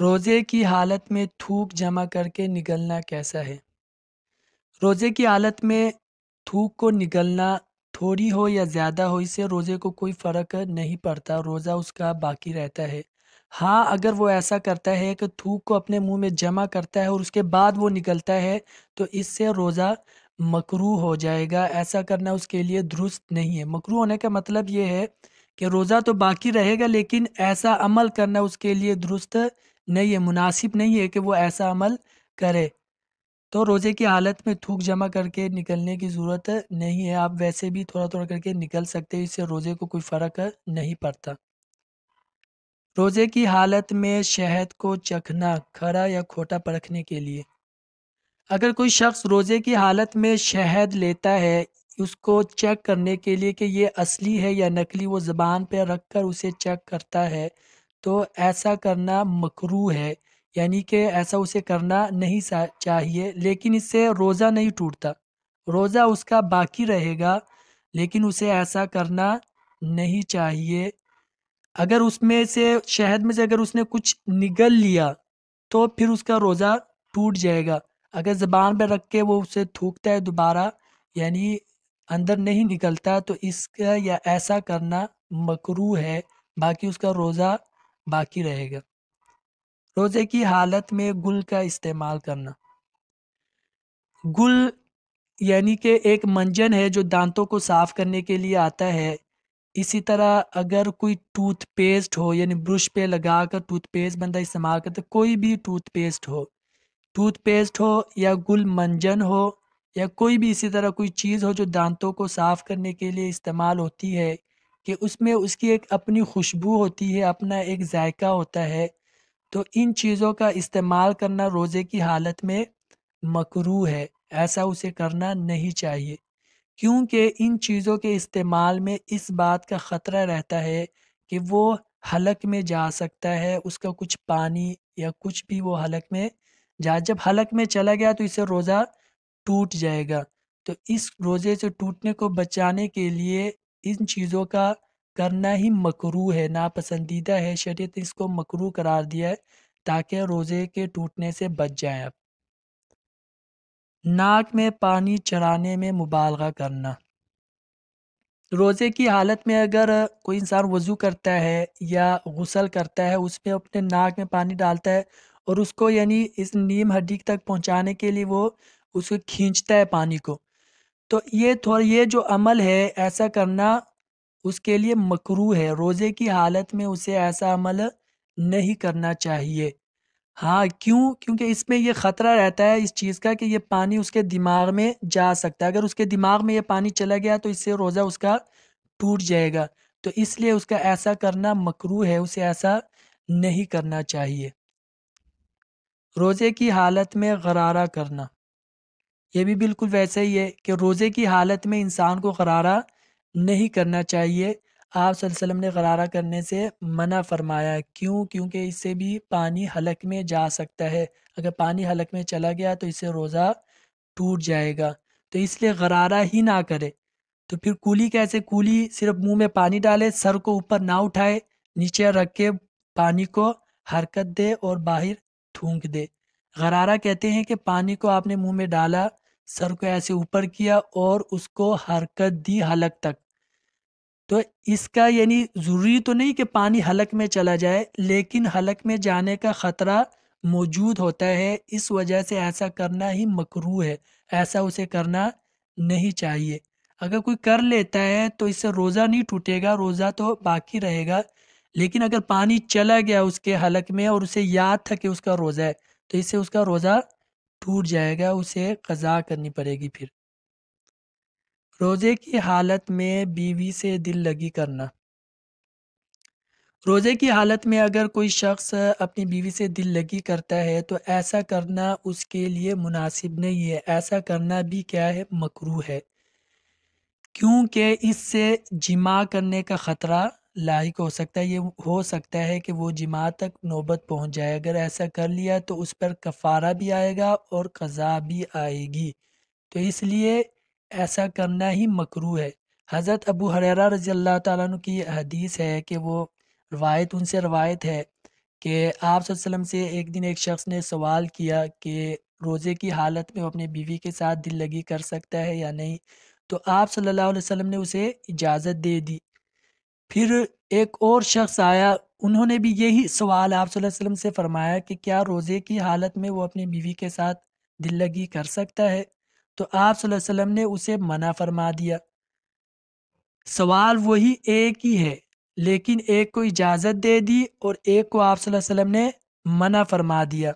रोज़े की हालत में थूक जमा करके निगलना कैसा है रोज़े की हालत में थूक को निगलना थोड़ी हो या ज़्यादा हो इससे रोज़े को कोई फ़र्क नहीं पड़ता रोज़ा उसका बाकी रहता है हाँ अगर वो ऐसा करता है कि थूक को अपने मुंह में जमा करता है और उसके बाद वो निकलता है तो इससे रोज़ा मकरू हो जाएगा ऐसा करना उसके लिए दुरुस्त नहीं है मकरू होने का मतलब ये है कि रोज़ा तो बाकी रहेगा लेकिन ऐसा अमल करना उसके लिए दुरुस्त नहीं है मुनासिब नहीं है कि वो ऐसा अमल करे तो रोज़े की हालत में थूक जमा करके निकलने की ज़रूरत नहीं है आप वैसे भी थोड़ा थोड़ा करके निकल सकते हैं इससे रोज़े को कोई फ़र्क नहीं पड़ता रोज़े की हालत में शहद को चखना खरा या खोटा परखने के लिए अगर कोई शख्स रोज़े की हालत में शहद लेता है उसको चेक करने के लिए कि ये असली है या नकली वो ज़बान पर रख कर उसे चेक करता है तो ऐसा करना मकरू है यानी कि ऐसा उसे करना नहीं चाहिए लेकिन इससे रोज़ा नहीं टूटता रोज़ा उसका बाकी रहेगा लेकिन उसे ऐसा करना नहीं चाहिए अगर उसमें से शहद में से अगर उसने कुछ निगल लिया तो फिर उसका रोज़ा टूट जाएगा अगर ज़बान पर रख के वो उसे थूकता है दोबारा यानी अंदर नहीं निकलता तो इसका या ऐसा करना मकरू है बाकी उसका रोज़ा बाकी रहेगा रोज़े की हालत में गुल का इस्तेमाल करना गुल यानी कि एक मंजन है जो दांतों को साफ़ करने के लिए आता है इसी तरह अगर कोई टूथपेस्ट हो यानी ब्रश पे लगा कर टूथपेस्ट बंदा इस्तेमाल करता कोई भी टूथपेस्ट हो टूथपेस्ट हो या गुल मंजन हो या कोई भी इसी तरह कोई चीज़ हो जो दांतों को साफ़ करने के लिए इस्तेमाल होती है कि उसमें उसकी एक अपनी खुशबू होती है अपना एक जायका होता है तो इन चीज़ों का इस्तेमाल करना रोज़े की हालत में मकरू है ऐसा उसे करना नहीं चाहिए क्योंकि इन चीज़ों के इस्तेमाल में इस बात का ख़तरा रहता है कि वो हलक में जा सकता है उसका कुछ पानी या कुछ भी वो हलक में जा जब हलक में चला गया तो इसे रोज़ा टूट जाएगा तो इस रोज़े से टूटने को बचाने के लिए इन चीज़ों का करना ही मकरू है नापसंदीदा है शरीत ने इसको मकरू करार दिया है ताकि रोज़े के टूटने से बच जाए आप नाक में पानी चढ़ाने में मुबालगा करना रोज़े की हालत में अगर कोई इंसान वज़ू करता है या गसल करता है उसमें अपने नाक में पानी डालता है और उसको यानी इस नीम हड्डी तक पहुंचाने के लिए वो उसको खींचता है पानी को तो ये थोड़ा ये जो अमल है ऐसा करना उसके लिए मकरू है रोज़े की हालत में उसे ऐसा अमल नहीं करना चाहिए हाँ क्यों क्योंकि इसमें यह ख़तरा रहता है इस चीज़ का कि यह पानी उसके दिमाग में जा सकता है अगर उसके दिमाग में यह पानी चला गया तो इससे रोज़ा उसका टूट जाएगा तो इसलिए उसका ऐसा करना मकरू है उसे ऐसा नहीं करना चाहिए रोज़े की हालत में गरारा करना ये भी बिल्कुल वैसे ही है कि रोज़े की हालत में इंसान को गरारा नहीं करना चाहिए आप वसल्लम ने गरारा करने से मना फरमाया क्यों क्योंकि इससे भी पानी हलक में जा सकता है अगर पानी हलक में चला गया तो इससे रोज़ा टूट जाएगा तो इसलिए गरारा ही ना करे तो फिर कूली कैसे कूली सिर्फ मुंह में पानी डाले सर को ऊपर ना उठाए नीचे रख के पानी को हरकत दे और बाहर थूक दे गरारा कहते हैं कि पानी को आपने मुंह में डाला सर को ऐसे ऊपर किया और उसको हरकत दी हलक तक तो इसका यानी ज़रूरी तो नहीं कि पानी हलक में चला जाए लेकिन हलक में जाने का ख़तरा मौजूद होता है इस वजह से ऐसा करना ही मकरू है ऐसा उसे करना नहीं चाहिए अगर कोई कर लेता है तो इससे रोज़ा नहीं टूटेगा रोज़ा तो बाकी रहेगा लेकिन अगर पानी चला गया उसके हलक में और उसे याद था कि उसका रोज़ा है तो इससे उसका रोज़ा टूट जाएगा उसे कज़ा करनी पड़ेगी फिर रोज़े की हालत में बीवी से दिल लगी करना रोज़े की हालत में अगर कोई शख्स अपनी बीवी से दिल लगी करता है तो ऐसा करना उसके लिए मुनासिब नहीं है ऐसा करना भी क्या है मकरू है क्योंकि इससे जिमा करने का ख़तरा लाइक हो सकता है ये हो सकता है कि वो जमा तक नौबत पहुंच जाए अगर ऐसा कर लिया तो उस पर कफ़ारा भी आएगा और कज़ा भी आएगी तो इसलिए ऐसा करना ही मकरू है हज़रत अबू हरेरा रज़ी अल्लाह तु की हदीस है कि वो रवायत उनसे रवायत है कि आप से एक दिन एक शख्स ने सवाल किया कि रोज़े की हालत में वो अपने बीवी के साथ दिल लगी कर सकता है या नहीं तो आप सल्लल्लाहु अलैहि वसल्लम ने उसे इजाज़त दे दी फिर एक और शख्स आया उन्होंने भी यही सवाल आप वसल्लम से फरमाया कि क्या रोज़े की हालत में वो अपनी बीवी के साथ दिल लगी कर सकता है तो आप वसल्लम ने उसे मना फरमा दिया सवाल वही एक ही है लेकिन एक को इजाज़त दे दी और एक को आप वसल्लम ने मना फरमा दिया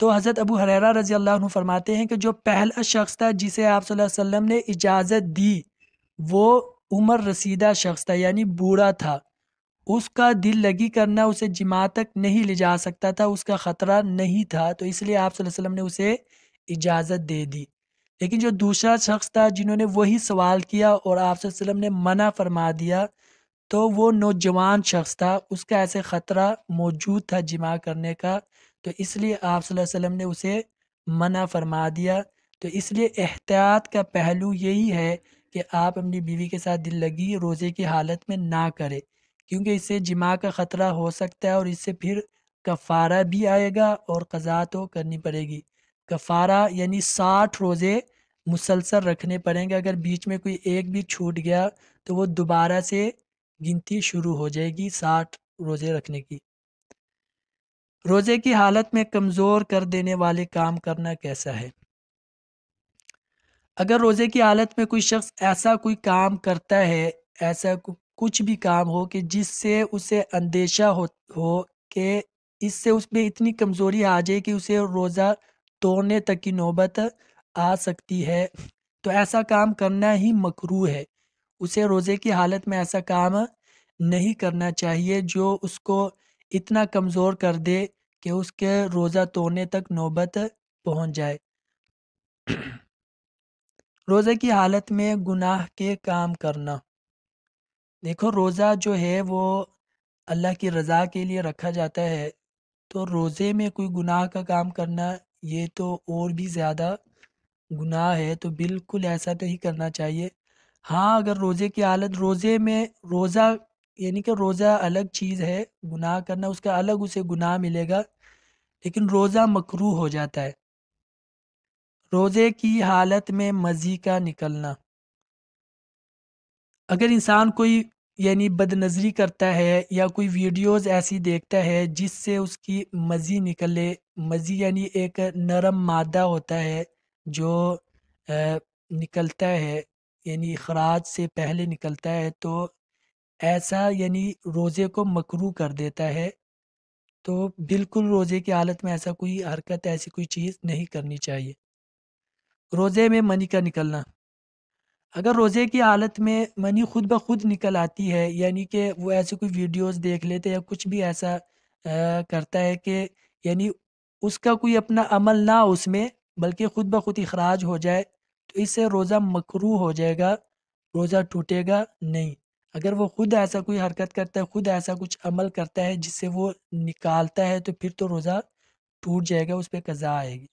तो हज़रत अबू हरेरा रज़ी अल्लाह फरमाते हैं कि जो पहला शख्स था जिसे आप वसल्लम ने इजाज़त दी वो उम्र रसीदा शख्स था यानी बूढ़ा था उसका दिल लगी करना उसे जमा तक नहीं ले जा सकता था उसका ख़तरा नहीं था तो इसलिए आप वसल्लम ने उसे इजाज़त दे दी लेकिन जो दूसरा शख्स था जिन्होंने वही सवाल किया और आप वसल्लम ने मना फरमा दिया तो वो नौजवान शख्स था उसका ऐसे ख़तरा मौजूद था जमा करने का तो इसलिए आप वसल्लम ने उसे मना फरमा दिया तो इसलिए एहतियात का पहलू यही है कि आप अपनी बीवी के साथ दिल लगी रोज़े की हालत में ना करें क्योंकि इससे जिमा का ख़तरा हो सकता है और इससे फिर कफ़ारा भी आएगा और कज़ा तो करनी पड़ेगी कफ़ारा यानी साठ रोज़े मुसलसल रखने पड़ेंगे अगर बीच में कोई एक भी छूट गया तो वो दोबारा से गिनती शुरू हो जाएगी साठ रोज़े रखने की रोज़े की हालत में कमज़ोर कर देने वाले काम करना कैसा है अगर रोज़े की हालत में कोई शख्स ऐसा कोई काम करता है ऐसा कुछ भी काम हो कि जिससे उसे अंदेशा हो हो कि इससे उसमें इतनी कमज़ोरी आ जाए कि उसे रोज़ा तोड़ने तक की नौबत आ सकती है तो ऐसा काम करना ही मकरू है उसे रोज़े की हालत में ऐसा काम नहीं करना चाहिए जो उसको इतना कमज़ोर कर दे कि उसके रोज़ा तोड़ने तक नौबत पहुंच जाए रोज़े की हालत में गुनाह के काम करना देखो रोज़ा जो है वो अल्लाह की रज़ा के लिए रखा जाता है तो रोज़े में कोई गुनाह का काम करना ये तो और भी ज़्यादा गुनाह है तो बिल्कुल ऐसा नहीं तो करना चाहिए हाँ अगर रोज़े की हालत रोज़े में रोज़ा यानी कि रोज़ा अलग चीज़ है गुनाह करना उसका अलग उसे गुनाह मिलेगा लेकिन रोज़ा मकरू हो जाता है रोज़े की हालत में मज़ी का निकलना अगर इंसान कोई यानी बदनज़री करता है या कोई वीडियोस ऐसी देखता है जिससे उसकी मज़ी निकले मज़ी यानी एक नरम मादा होता है जो निकलता है यानी अखराज से पहले निकलता है तो ऐसा यानी रोज़े को मकरू कर देता है तो बिल्कुल रोज़े की हालत में ऐसा कोई हरकत ऐसी कोई चीज़ नहीं करनी चाहिए रोज़े में मनी का निकलना अगर रोज़े की हालत में मनी खुद ब खुद निकल आती है यानी कि वो ऐसे कोई वीडियोस देख लेते या कुछ भी ऐसा आ, करता है कि यानी उसका कोई अपना अमल ना उसमें बल्कि खुद ब खुद अखराज हो जाए तो इससे रोज़ा मकरू हो जाएगा रोज़ा टूटेगा नहीं अगर वो खुद ऐसा कोई हरकत करता है खुद ऐसा कुछ अमल करता है जिससे वो निकालता है तो फिर तो रोज़ा टूट जाएगा उस पर कज़ा आएगी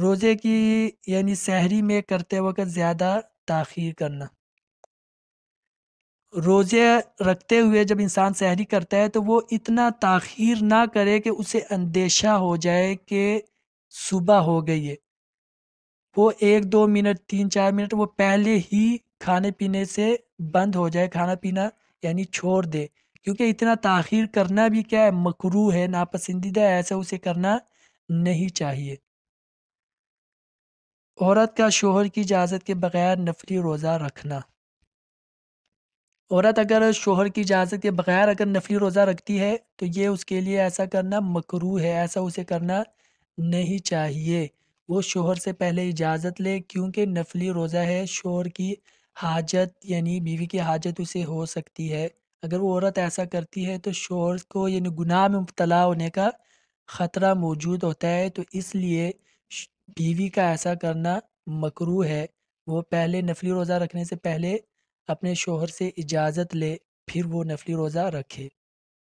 रोज़े की यानी सहरी में करते वक्त ज़्यादा ताखीर करना रोज़े रखते हुए जब इंसान सहरी करता है तो वो इतना ताखीर ना करे कि उसे अंदेशा हो जाए कि सुबह हो गई है वो एक दो मिनट तीन चार मिनट वो पहले ही खाने पीने से बंद हो जाए खाना पीना यानी छोड़ दे क्योंकि इतना ताखीर करना भी क्या है मकरू है नापसंदीदा ऐसा उसे करना नहीं चाहिए औरत का शोहर की इजाज़त के बग़ैर नफली रोज़ा रखना औरत अगर शोहर की इजाज़त के बग़ैर अगर नफली रोज़ा रखती है तो ये उसके लिए ऐसा करना मकरू है ऐसा उसे करना नहीं चाहिए वो शोहर से पहले इजाज़त ले क्योंकि नफली रोज़ा है शोहर की हाजत यानी बीवी की हाजत उसे हो सकती है अगर वो औरत ऐसा करती है तो शोहर को यानी गुनाह में मुबतला होने का ख़तरा मौजूद होता है तो इसलिए बीवी का ऐसा करना मकरू है। वो पहले नफ़ली रोज़ा रखने से पहले अपने शोहर से इजाज़त ले, फिर वो नफ़ली रोज़ा रखे।